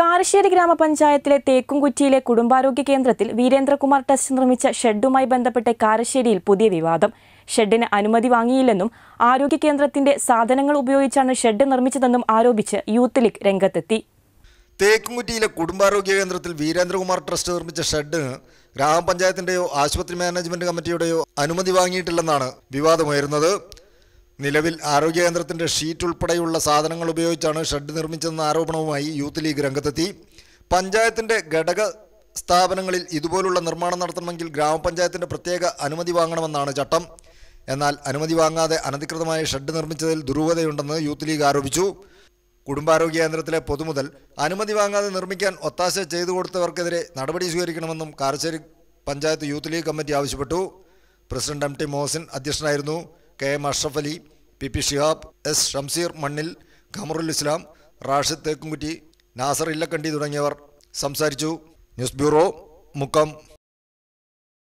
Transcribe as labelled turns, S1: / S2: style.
S1: കാരശ്ശേരി ഗ്രാമപഞ്ചായത്തിലെ തേക്കുംകുറ്റിയിലെ കുടുംബാരോഗ്യ കേന്ദ്രത്തിൽ വീരേന്ദ്രകുമാർ ടെസ്റ്റ് നിർമ്മിച്ച ഷെഡുമായി ബന്ധപ്പെട്ട് കാരശ്ശേരിയിൽ പുതിയ വിവാദം ഷെഡിന് അനുമതി വാങ്ങിയില്ലെന്നും ആരോഗ്യ കേന്ദ്രത്തിന്റെ സാധനങ്ങൾ ഉപയോഗിച്ചാണ് ഷെഡ് നിർമ്മിച്ചതെന്നും ആരോപിച്ച് യൂത്ത് ലീഗ് രംഗത്തെത്തി
S2: തേക്കുംകുറ്റിയിലെ കുടുംബാരോഗ്യ കേന്ദ്രത്തിൽ വീരേന്ദ്രകുമാർ ട്രസ്റ്റ് നിർമ്മിച്ച ഷെഡ് ഗ്രാമപഞ്ചായത്തിന്റെയോ ആശുപത്രി മാനേജ്മെന്റ് കമ്മിറ്റിയുടെയോ അനുമതി വാങ്ങിയിട്ടില്ലെന്നാണ് വിവാദമുയരുന്നത് നിലവിൽ ആരോഗ്യ കേന്ദ്രത്തിൻ്റെ ഷീറ്റ് ഉൾപ്പെടെയുള്ള സാധനങ്ങൾ ഉപയോഗിച്ചാണ് ഷെഡ് നിർമ്മിച്ചെന്ന ആരോപണവുമായി യൂത്ത് ലീഗ് രംഗത്തെത്തി പഞ്ചായത്തിൻ്റെ ഘടക സ്ഥാപനങ്ങളിൽ ഇതുപോലുള്ള നിർമ്മാണം നടത്തണമെങ്കിൽ ഗ്രാമപഞ്ചായത്തിൻ്റെ പ്രത്യേക അനുമതി വാങ്ങണമെന്നാണ് ചട്ടം എന്നാൽ അനുമതി വാങ്ങാതെ അനധികൃതമായി ഷെഡ് നിർമ്മിച്ചതിൽ ദുരൂഹതയുണ്ടെന്ന് യൂത്ത് ലീഗ് ആരോപിച്ചു കുടുംബാരോഗ്യ കേന്ദ്രത്തിലെ പൊതുമുതൽ അനുമതി വാങ്ങാതെ നിർമ്മിക്കാൻ ഒത്താശ ചെയ്തു കൊടുത്തവർക്കെതിരെ നടപടി സ്വീകരിക്കണമെന്നും Karassery panchayat youth league committee ആവശ്യപ്പെട്ടു പ്രസിഡന്റ് എം ടി മോഹസിൻ അധ്യക്ഷനായിരുന്നു K M Ashraf Ali P P Shihab S Shamseer Mannil Khamarul ഇസ്ലാം റാഷിദ് തേക്കുംകുറ്റി നാസർ ഇല്ലക്കണ്ടി തുടങ്ങിയവർ സംസാരിച്ചു ന്യൂസ് ബ്യൂറോ മുക്കം